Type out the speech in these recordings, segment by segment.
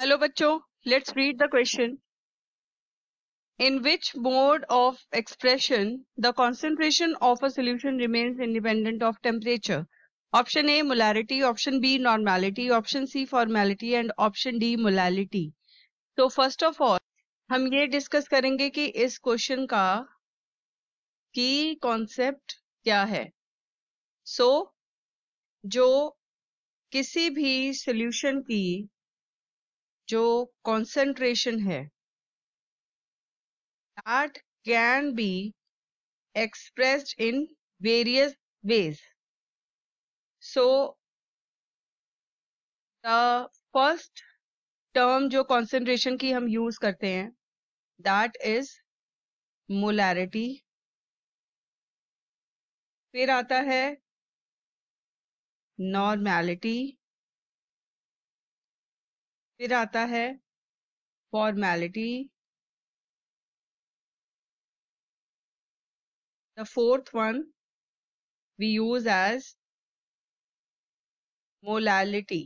Hello बच्चों let's read the question in which mode of expression the concentration of a solution remains independent of temperature option A molarity option B normality option C formality and option D molality तो first of all हम ये discuss करेंगे कि इस question का की concept क्या है सो so, जो किसी भी सोल्यूशन की जो कॉन्सेंट्रेशन है that can be expressed in various ways so the first term जो कॉन्सेंट्रेशन की हम यूज करते हैं दैट इज मोलैरिटी फिर आता है नॉर्मैलिटी फिर आता है formality the fourth one we use as molality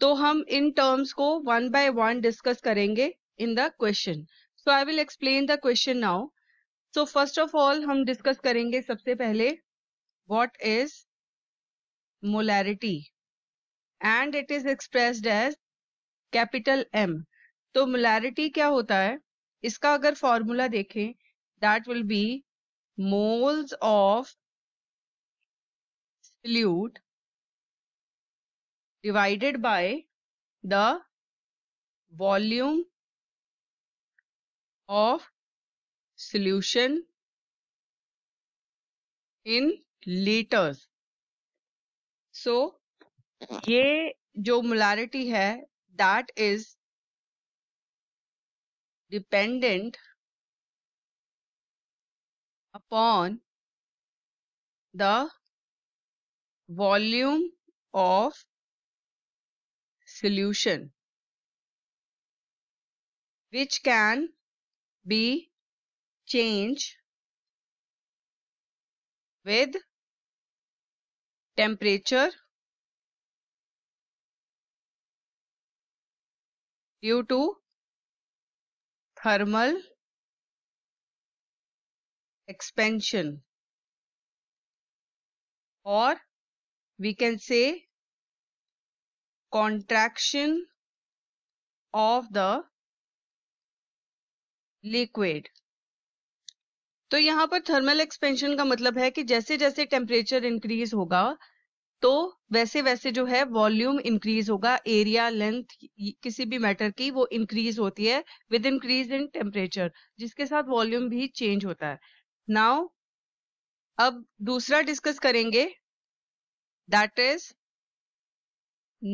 तो हम इन टर्म्स को वन बाय वन डिस्कस करेंगे in the question so I will explain the question now so first of all हम डिस्कस करेंगे सबसे पहले what is molarity and it is expressed as capital M तो मोलैरिटी क्या होता है इसका अगर फॉर्मूला देखें that will be moles of solute divided by the volume of solution in litres so ये जो मोलैरिटी है that is dependent upon the volume of solution which can be changed with temperature due to thermal expansion or we can say contraction of the liquid तो यहाँ पर thermal expansion का मतलब है कि जैसे जैसे टेम्परेचर इंक्रीज होगा तो वैसे वैसे जो है वॉल्यूम इंक्रीज होगा एरिया लेंथ किसी भी मैटर की वो इंक्रीज होती है विद इंक्रीज इन टेम्परेचर जिसके साथ वॉल्यूम भी चेंज होता है नाउ अब दूसरा डिस्कस करेंगे that is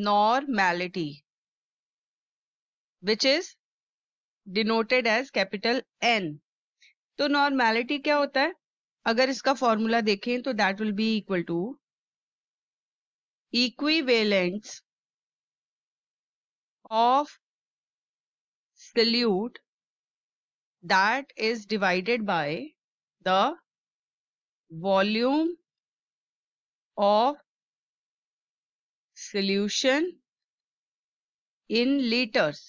normality which is denoted as capital N तो नॉर्मैलिटी क्या होता है अगर इसका फॉर्मूला देखें तो that will be equal to equivalents of solute that is divided by the volume of solution in liters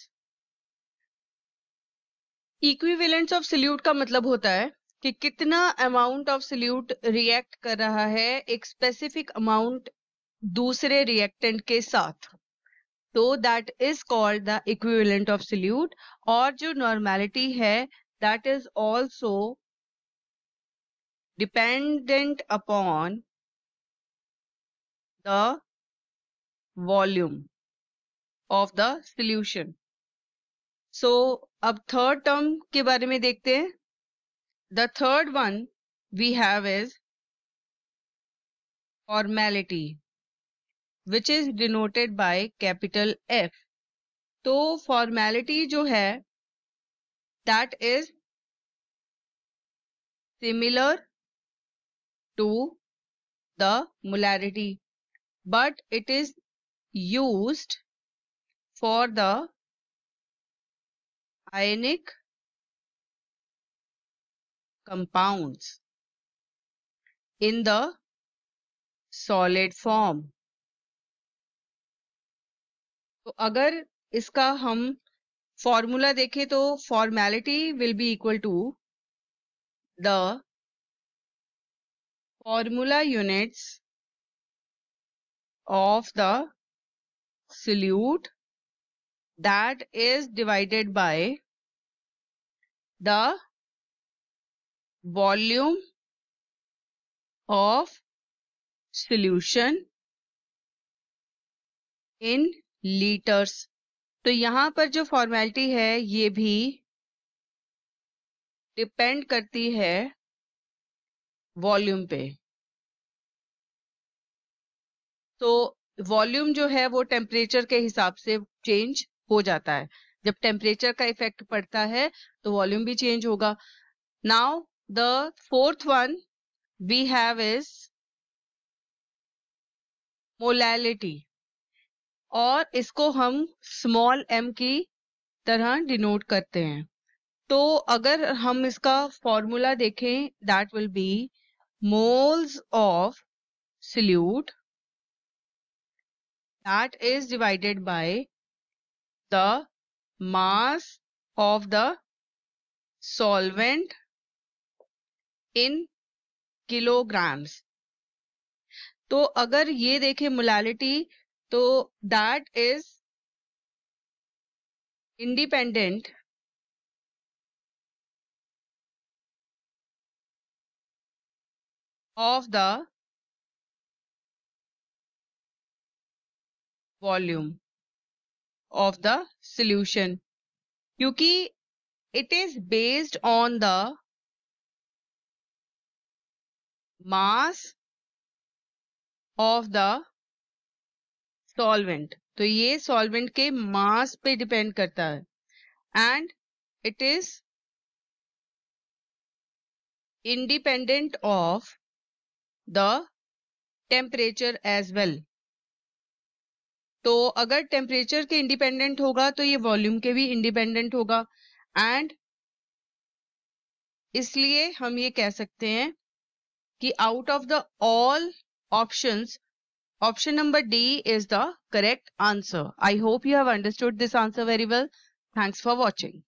equivalents of solute का मतलब होता है कि कितना अमाउंट ऑफ सल्यूट रिएक्ट कर रहा है एक स्पेसिफिक अमाउंट दूसरे रिएक्टेंट के साथ तो that is called the equivalent of solute और जो नॉर्मैलिटी है that is also dependent upon the volume of the solution so अब थर्ड टर्म के बारे में देखते हैं the third one we have is formality which is denoted by capital F. So formality jo hai, that is similar to the molarity, but it is used for the ionic compounds in the solid form. अगर इसका हम formula देखें तो formality will be equal to the formula units of the solute that is divided by the volume of solution in litres तो यहां पर जो formality है ये भी डिपेंड करती है वॉल्यूम पे तो वॉल्यूम जो है वो टेम्परेचर के हिसाब से चेंज हो जाता है जब टेम्परेचर का इफेक्ट पड़ता है तो वॉल्यूम भी चेंज होगा now the fourth one we have is molality और इसको हम स्मॉल एम की तरह डिनोट करते हैं तो अगर हम इसका फॉर्मूला देखें that will be moles of solute that is divided by the mass of the solvent in kilograms तो अगर ये देखें molality So that is independent of the volume of the solution क्योंकि it is based on the mass of the solvent तो ये solvent के mass पे depend करता है and it is independent of the temperature as well तो अगर temperature के इंडिपेंडेंट होगा तो ये वॉल्यूम के भी इंडिपेंडेंट होगा एंड इसलिए हम ये कह सकते हैं कि out of the all options Option number D is the correct answer. I hope you have understood this answer very well. Thanks for watching.